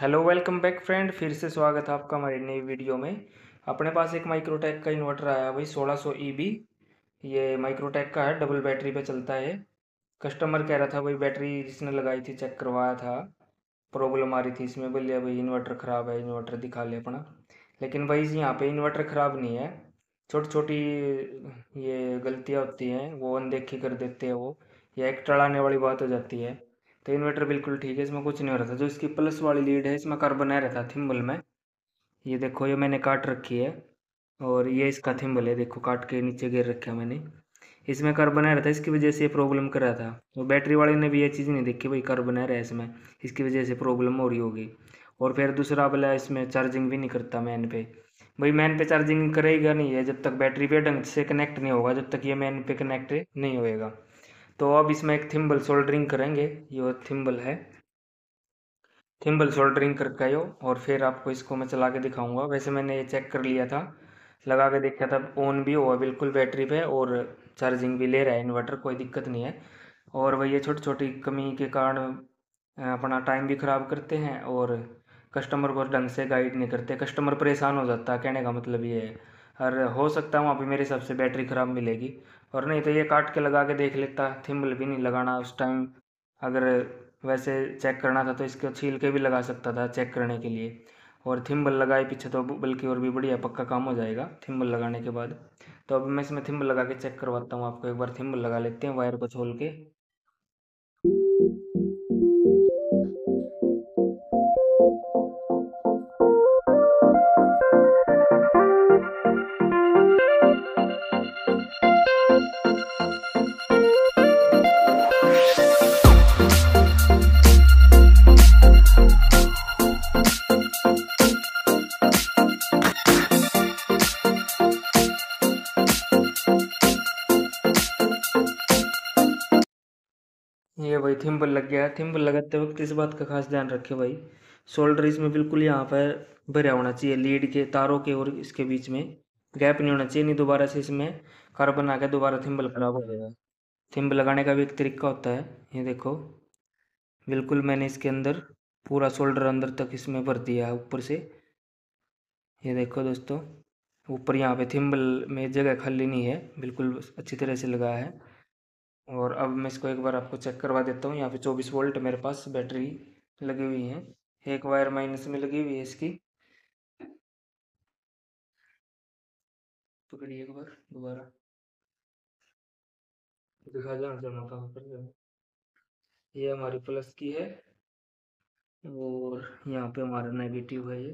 hello welcome back friend फिर से स्वागत है आपका हमारी नई वीडियो में अपने पास एक माइक्रोटेक का इन्वर्टर आया भाई 1600 सौ ई e ये माइक्रोटेक का है डबल बैटरी पे चलता है कस्टमर कह रहा था भाई बैटरी जिसने लगाई थी चेक करवाया था प्रॉब्लम आ रही थी इसमें बोलिए भाई इन्वर्टर ख़राब है इन्वर्टर दिखा ले अपना लेकिन भाई यहाँ पर इन्वर्टर ख़राब नहीं है छोटी छोटी ये गलतियाँ होती हैं वो अनदेखी कर देते हैं वो या एक टड़ाने वाली बात हो जाती है तो इन्वर्टर बिल्कुल ठीक है इसमें कुछ नहीं हो रहा था जो इसकी प्लस वाली लीड है इसमें कार्बन आ रहा था थिम्बल में ये देखो ये मैंने काट रखी है और ये इसका थिम्बल है देखो काट के नीचे गिर रखा है मैंने इसमें कार्बन आ रहा था इसकी वजह से प्रॉब्लम कर रहा था तो बैटरी वाले ने भी ये चीज़ नहीं देखी भाई कार्बन आ रहा है इसमें इसकी वजह से प्रॉब्लम हो रही होगी और फिर दूसरा बोला इसमें चार्जिंग भी नहीं करता मैन पे भाई मैन पे चार्जिंग करेगा नहीं है जब तक बैटरी पे ढंग से कनेक्ट नहीं होगा जब तक ये मैन पे कनेक्ट नहीं होएगा तो अब इसमें एक थिम्बल सोल्डरिंग करेंगे ये थिम्बल है थिम्बल सोल्डरिंग करके आयो और फिर आपको इसको मैं चला के दिखाऊंगा वैसे मैंने ये चेक कर लिया था लगा के देखा था ऑन भी हुआ बिल्कुल बैटरी पे और चार्जिंग भी ले रहा है इन्वर्टर कोई दिक्कत नहीं है और वही ये छोटी छोटी कमी के कारण अपना टाइम भी ख़राब करते हैं और कस्टमर को ढंग से गाइड नहीं करते कस्टमर परेशान हो जाता है कहने का मतलब ये है और हो सकता है वहाँ पे मेरे हिसाब से बैटरी ख़राब मिलेगी और नहीं तो ये काट के लगा के देख लेता थिम्बल भी नहीं लगाना उस टाइम अगर वैसे चेक करना था तो इसको छील के भी लगा सकता था चेक करने के लिए और थिम्बल लगाए पीछे तो बल्कि और भी बढ़िया पक्का काम हो जाएगा थिम्बल लगाने के बाद तो अब मैं इसमें थिम्बल लगा के चेक करवाता हूँ आपको एक बार थिम्बल लगा लेते हैं वायर को छोल के ये भाई थिम्बल लग गया है थिम्बल लगाते वक्त इस बात का खास ध्यान रखें भाई शोल्डर इसमें बिल्कुल यहाँ पर भरा होना चाहिए लीड के तारों के और इसके बीच में गैप नहीं होना चाहिए नहीं दोबारा से इसमें कार्बन आ गया दोबारा थिम्बल खराब हो जाएगा थिम्बल लगाने का भी एक तरीका होता है ये देखो बिल्कुल मैंने इसके अंदर पूरा शोल्डर अंदर तक इसमें भर दिया है ऊपर से ये देखो दोस्तों ऊपर यहाँ पे थिम्बल में जगह खाली नहीं है बिल्कुल अच्छी तरह से लगाया है और अब मैं इसको एक बार आपको चेक करवा देता हूँ यहाँ पे चौबीस वोल्ट मेरे पास बैटरी लगी हुई है एक वायर माइनस में लगी हुई है इसकी पकड़िए एक बार दोबारा दिखा जाना जाना कहाँ पर ये हमारी प्लस की है और यहाँ पे हमारा नेगेटिव है ये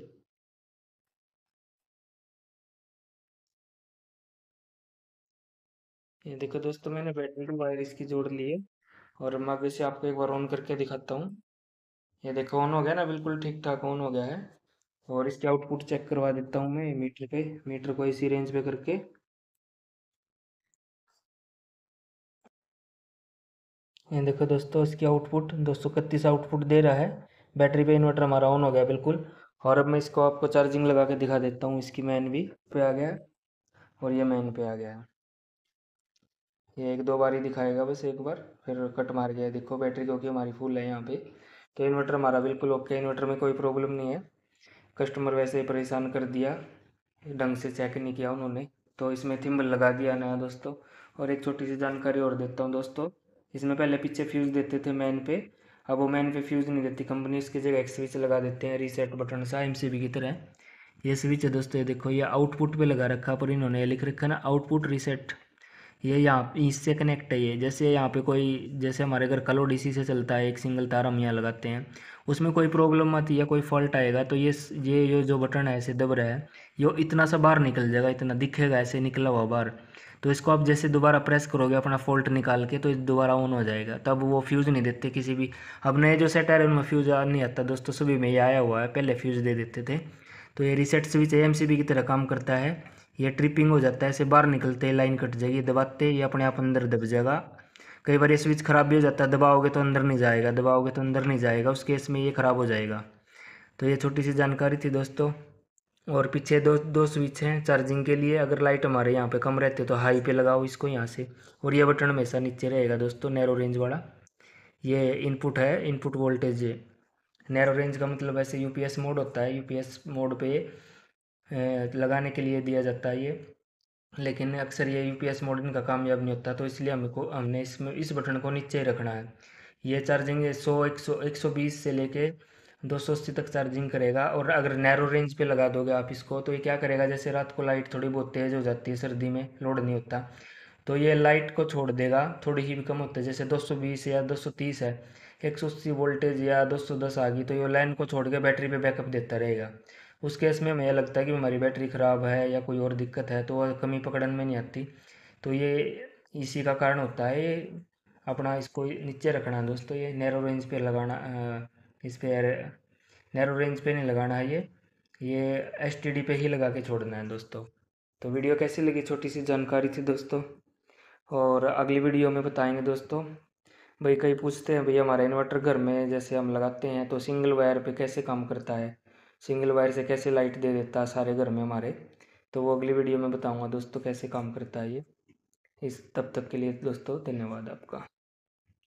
ये देखो दोस्तों मैंने बैटरी टू वायर इसकी जोड़ ली है और मैं इसे आपको एक बार ऑन करके दिखाता हूँ ये देखो ऑन हो गया ना बिल्कुल ठीक ठाक ऑन हो गया है और इसके आउटपुट चेक करवा देता हूँ मैं मीटर पे मीटर को इसी रेंज पे करके ये देखो दोस्तों इसकी आउटपुट दो आउटपुट दे रहा है बैटरी पे इन्वर्टर हमारा ऑन हो गया बिल्कुल और अब मैं इसको आपको चार्जिंग लगा के दिखा देता हूँ इसकी मैन भी पे आ गया और ये मैन पे आ गया है ये एक दो बार ही दिखाएगा बस एक बार फिर कट मार गया देखो बैटरी क्योंकि हमारी फुल है यहाँ पे तो इन्वर्टर हमारा बिल्कुल ओके इन्वर्टर में कोई प्रॉब्लम नहीं है कस्टमर वैसे ही परेशान कर दिया ढंग से चेक नहीं किया उन्होंने तो इसमें थिम्बल लगा दिया नया दोस्तों और एक छोटी सी जानकारी और देता हूँ दोस्तों इसमें पहले पीछे फ्यूज़ देते थे मैन पे अब वो मैन पे फ्यूज़ नहीं देती कंपनी इसकी जगह एक स्विच लगा देते हैं रीसेट बटन सा एम की तरह ये स्विच है दोस्तों ये देखो ये आउटपुट पे लगा रखा पर इन्होंने लिख रखा ना आउटपुट रीसेट ये यहाँ इससे कनेक्ट है ये जैसे यहाँ पे कोई जैसे हमारे घर कलो इसी से चलता है एक सिंगल तार हम यहाँ लगाते हैं उसमें कोई प्रॉब्लम आती है कोई फॉल्ट आएगा तो ये ये ये जो बटन है ऐसे दब रहा है ये इतना सा बाहर निकल जाएगा इतना दिखेगा ऐसे निकला हुआ बाहर तो इसको आप जैसे दोबारा प्रेस करोगे अपना फॉल्ट निकाल के तो दोबारा ऑन हो जाएगा तब वो फ्यूज़ नहीं देते किसी भी अब नए जो सेट आ रहे उनमें फ्यूज़ नहीं आता दोस्तों सभी में ये आया हुआ है पहले फ्यूज़ दे देते थे तो ये रिसेट स्विच ए की तरह काम करता है ये ट्रिपिंग हो जाता है ऐसे बाहर निकलते लाइन कट जाएगी दबाते ये अपने आप अंदर दब जाएगा कई बार ये स्विच ख़राब भी हो जाता है दबाओगे तो अंदर नहीं जाएगा दबाओगे तो अंदर नहीं जाएगा उस केस में ये ख़राब हो जाएगा तो ये छोटी सी जानकारी थी दोस्तों और पीछे दो दो स्विच हैं चार्जिंग के लिए अगर लाइट हमारे यहाँ पे कम रहते तो हाई पे लगाओ इसको यहाँ से और ये बटन हमेशा नीचे रहेगा दोस्तों नैरो रेंज वाला ये इनपुट है इनपुट वोल्टेज नैरो रेंज का मतलब ऐसे यूपीएस मोड होता है यूपीएस मोड पे लगाने के लिए दिया जाता है ये लेकिन अक्सर ये यू पी एस मॉडर्न का कामयाब नहीं होता तो इसलिए हमको हमने इसमें इस बटन को नीचे ही रखना है ये चार्जिंग 100 सौ 120 से लेके दो सौ अस्सी तक चार्जिंग करेगा और अगर नैरो रेंज पे लगा दोगे आप इसको तो ये क्या करेगा जैसे रात को लाइट थोड़ी बहुत तेज़ हो जाती है सर्दी में लोड नहीं होता तो ये लाइट को छोड़ देगा थोड़ी ही भी कम होती है जैसे 220 या 230 है एक सौ अस्सी वोल्टेज या 210 आ गई तो ये लाइन को छोड़ के बैटरी पे बैकअप देता रहेगा उस केस में हमें लगता है कि हमारी बैटरी ख़राब है या कोई और दिक्कत है तो वह कमी पकड़न में नहीं आती तो ये इसी का कारण होता है ये अपना इसको नीचे रखना दोस्तों ये नैरो रेंज पे लगाना इस पर नैरो रेंज पे नहीं लगाना है ये ये एस पे ही लगा के छोड़ना है दोस्तों तो वीडियो कैसी लगी छोटी सी जानकारी थी दोस्तों और अगली वीडियो में बताएंगे दोस्तों भाई कई पूछते हैं भैया हमारा इन्वर्टर घर में जैसे हम लगाते हैं तो सिंगल वायर पे कैसे काम करता है सिंगल वायर से कैसे लाइट दे देता है सारे घर में हमारे तो वो अगली वीडियो में बताऊँगा दोस्तों कैसे काम करता है ये इस तब तक के लिए दोस्तों धन्यवाद आपका